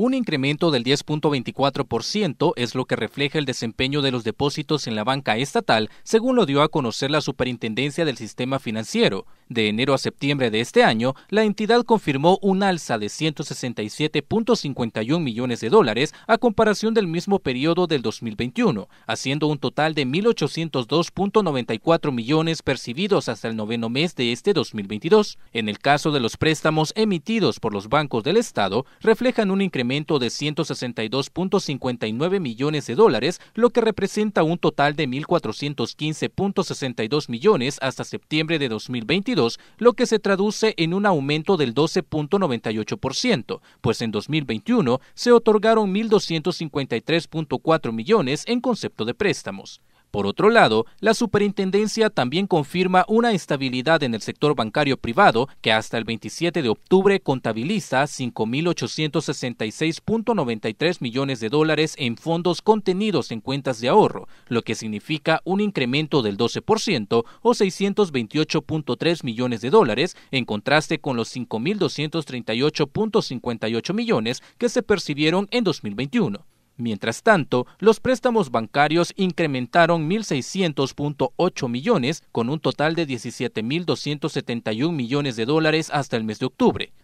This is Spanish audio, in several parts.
Un incremento del 10.24% es lo que refleja el desempeño de los depósitos en la banca estatal, según lo dio a conocer la Superintendencia del Sistema Financiero. De enero a septiembre de este año, la entidad confirmó un alza de 167.51 millones de dólares a comparación del mismo periodo del 2021, haciendo un total de 1.802.94 millones percibidos hasta el noveno mes de este 2022. En el caso de los préstamos emitidos por los bancos del Estado, reflejan un incremento de 162.59 millones de dólares, lo que representa un total de 1.415.62 millones hasta septiembre de 2022, lo que se traduce en un aumento del 12.98%, pues en 2021 se otorgaron 1.253.4 millones en concepto de préstamos. Por otro lado, la superintendencia también confirma una estabilidad en el sector bancario privado que hasta el 27 de octubre contabiliza 5.866.93 millones de dólares en fondos contenidos en cuentas de ahorro, lo que significa un incremento del 12% o 628.3 millones de dólares en contraste con los 5.238.58 millones que se percibieron en 2021. Mientras tanto, los préstamos bancarios incrementaron 1.600.8 millones, con un total de 17.271 millones de dólares hasta el mes de octubre.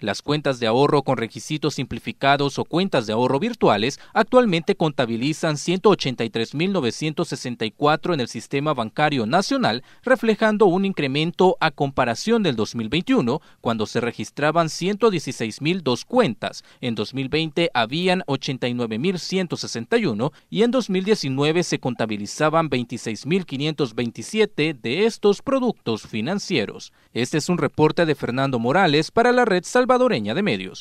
Las cuentas de ahorro con requisitos simplificados o cuentas de ahorro virtuales actualmente contabilizan 183.964 en el sistema bancario nacional, reflejando un incremento a comparación del 2021, cuando se registraban 116.002 cuentas. En 2020 habían 89.161 y en 2019 se contabilizaban 26.527 de estos productos financieros. Este es un reporte de Fernando Morales para la red Salvador salvadoreña de medios.